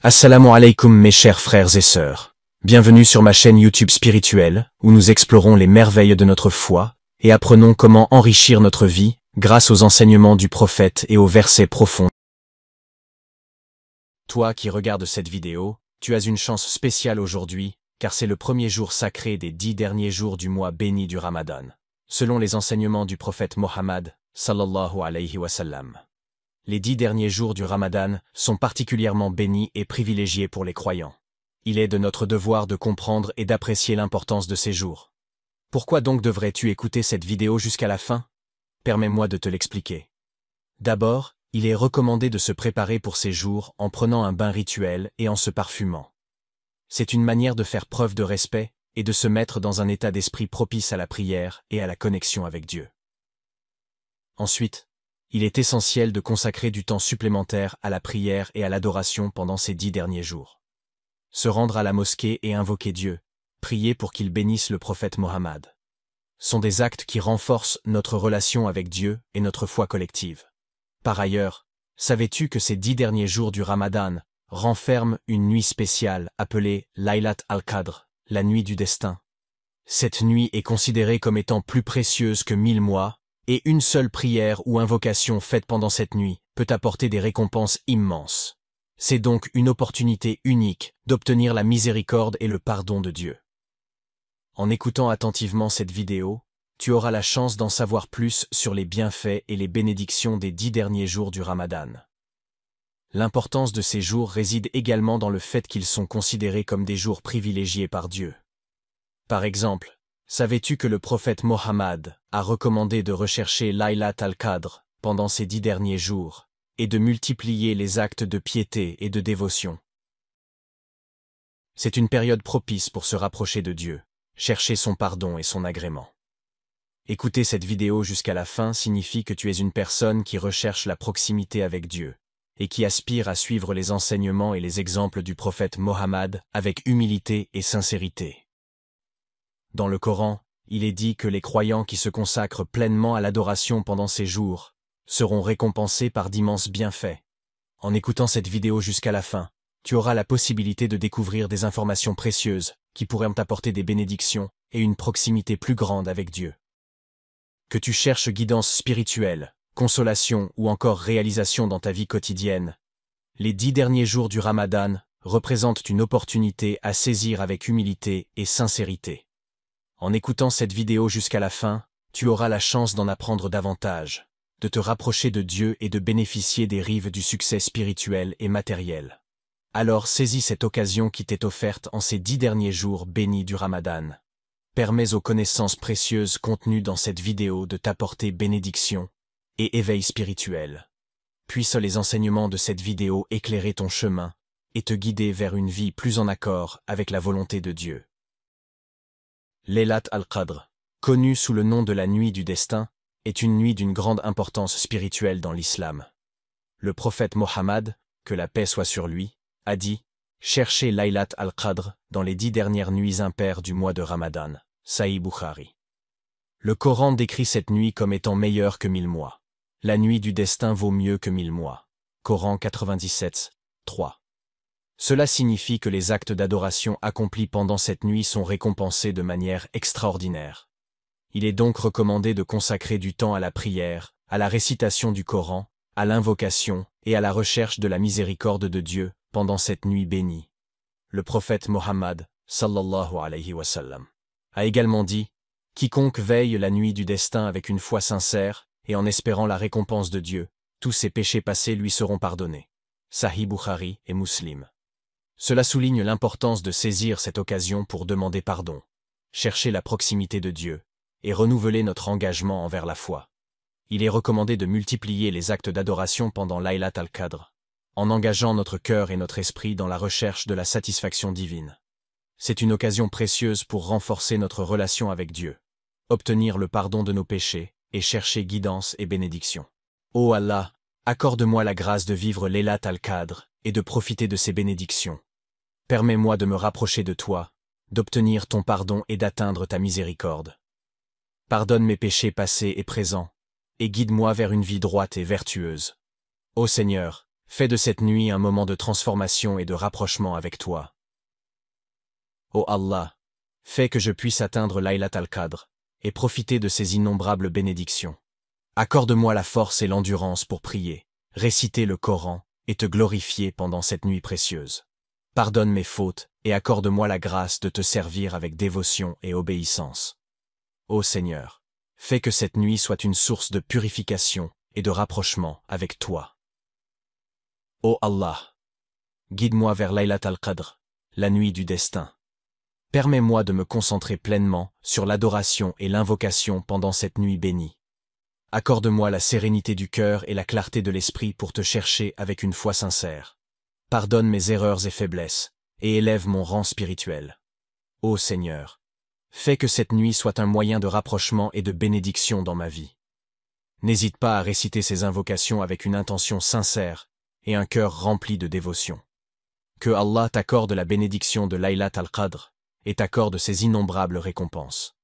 Assalamu alaikum mes chers frères et sœurs. Bienvenue sur ma chaîne YouTube spirituelle, où nous explorons les merveilles de notre foi, et apprenons comment enrichir notre vie, grâce aux enseignements du prophète et aux versets profonds. Toi qui regardes cette vidéo, tu as une chance spéciale aujourd'hui, car c'est le premier jour sacré des dix derniers jours du mois béni du Ramadan, selon les enseignements du prophète Mohammed, sallallahu alayhi wa sallam les dix derniers jours du Ramadan sont particulièrement bénis et privilégiés pour les croyants. Il est de notre devoir de comprendre et d'apprécier l'importance de ces jours. Pourquoi donc devrais-tu écouter cette vidéo jusqu'à la fin Permets-moi de te l'expliquer. D'abord, il est recommandé de se préparer pour ces jours en prenant un bain rituel et en se parfumant. C'est une manière de faire preuve de respect et de se mettre dans un état d'esprit propice à la prière et à la connexion avec Dieu. Ensuite, il est essentiel de consacrer du temps supplémentaire à la prière et à l'adoration pendant ces dix derniers jours. Se rendre à la mosquée et invoquer Dieu, prier pour qu'il bénisse le prophète Mohammed, sont des actes qui renforcent notre relation avec Dieu et notre foi collective. Par ailleurs, savais-tu que ces dix derniers jours du Ramadan renferment une nuit spéciale appelée Laylat al-Qadr, la nuit du destin Cette nuit est considérée comme étant plus précieuse que mille mois et une seule prière ou invocation faite pendant cette nuit peut apporter des récompenses immenses. C'est donc une opportunité unique d'obtenir la miséricorde et le pardon de Dieu. En écoutant attentivement cette vidéo, tu auras la chance d'en savoir plus sur les bienfaits et les bénédictions des dix derniers jours du Ramadan. L'importance de ces jours réside également dans le fait qu'ils sont considérés comme des jours privilégiés par Dieu. Par exemple, Savais-tu que le prophète Mohammed a recommandé de rechercher Laylat al-Qadr pendant ces dix derniers jours et de multiplier les actes de piété et de dévotion C'est une période propice pour se rapprocher de Dieu, chercher son pardon et son agrément. Écouter cette vidéo jusqu'à la fin signifie que tu es une personne qui recherche la proximité avec Dieu et qui aspire à suivre les enseignements et les exemples du prophète Mohammed avec humilité et sincérité. Dans le Coran, il est dit que les croyants qui se consacrent pleinement à l'adoration pendant ces jours seront récompensés par d'immenses bienfaits. En écoutant cette vidéo jusqu'à la fin, tu auras la possibilité de découvrir des informations précieuses qui pourraient t'apporter des bénédictions et une proximité plus grande avec Dieu. Que tu cherches guidance spirituelle, consolation ou encore réalisation dans ta vie quotidienne, les dix derniers jours du Ramadan représentent une opportunité à saisir avec humilité et sincérité. En écoutant cette vidéo jusqu'à la fin, tu auras la chance d'en apprendre davantage, de te rapprocher de Dieu et de bénéficier des rives du succès spirituel et matériel. Alors saisis cette occasion qui t'est offerte en ces dix derniers jours bénis du Ramadan. Permets aux connaissances précieuses contenues dans cette vidéo de t'apporter bénédiction et éveil spirituel. Puissent les enseignements de cette vidéo éclairer ton chemin et te guider vers une vie plus en accord avec la volonté de Dieu. L'Elat al-Qadr, connu sous le nom de la nuit du destin, est une nuit d'une grande importance spirituelle dans l'islam. Le prophète Mohammed, que la paix soit sur lui, a dit « Cherchez l'Ailat al-Qadr dans les dix dernières nuits impaires du mois de Ramadan » Sahih Bukhari. Le Coran décrit cette nuit comme étant meilleure que mille mois. La nuit du destin vaut mieux que mille mois. Coran 97, 3. Cela signifie que les actes d'adoration accomplis pendant cette nuit sont récompensés de manière extraordinaire. Il est donc recommandé de consacrer du temps à la prière, à la récitation du Coran, à l'invocation et à la recherche de la miséricorde de Dieu pendant cette nuit bénie. Le prophète Mohammed, sallallahu wa a également dit « Quiconque veille la nuit du destin avec une foi sincère et en espérant la récompense de Dieu, tous ses péchés passés lui seront pardonnés. » Sahih Bukhari et Muslim. Cela souligne l'importance de saisir cette occasion pour demander pardon, chercher la proximité de Dieu et renouveler notre engagement envers la foi. Il est recommandé de multiplier les actes d'adoration pendant l'Aïlat al-Qadr, en engageant notre cœur et notre esprit dans la recherche de la satisfaction divine. C'est une occasion précieuse pour renforcer notre relation avec Dieu, obtenir le pardon de nos péchés et chercher guidance et bénédiction. Ô Allah, accorde-moi la grâce de vivre l'Elat al-Qadr et de profiter de ses bénédictions. Permets-moi de me rapprocher de toi, d'obtenir ton pardon et d'atteindre ta miséricorde. Pardonne mes péchés passés et présents, et guide-moi vers une vie droite et vertueuse. Ô Seigneur, fais de cette nuit un moment de transformation et de rapprochement avec toi. Ô Allah, fais que je puisse atteindre l'Aïlat al-Qadr et profiter de ses innombrables bénédictions. Accorde-moi la force et l'endurance pour prier, réciter le Coran et te glorifier pendant cette nuit précieuse pardonne mes fautes, et accorde-moi la grâce de te servir avec dévotion et obéissance. Ô Seigneur, fais que cette nuit soit une source de purification et de rapprochement avec toi. Ô Allah, guide-moi vers Laylat al-Qadr, la nuit du destin. Permets-moi de me concentrer pleinement sur l'adoration et l'invocation pendant cette nuit bénie. Accorde-moi la sérénité du cœur et la clarté de l'esprit pour te chercher avec une foi sincère pardonne mes erreurs et faiblesses, et élève mon rang spirituel. Ô Seigneur, fais que cette nuit soit un moyen de rapprochement et de bénédiction dans ma vie. N'hésite pas à réciter ces invocations avec une intention sincère et un cœur rempli de dévotion. Que Allah t'accorde la bénédiction de Laylat al-Qadr et t'accorde ses innombrables récompenses.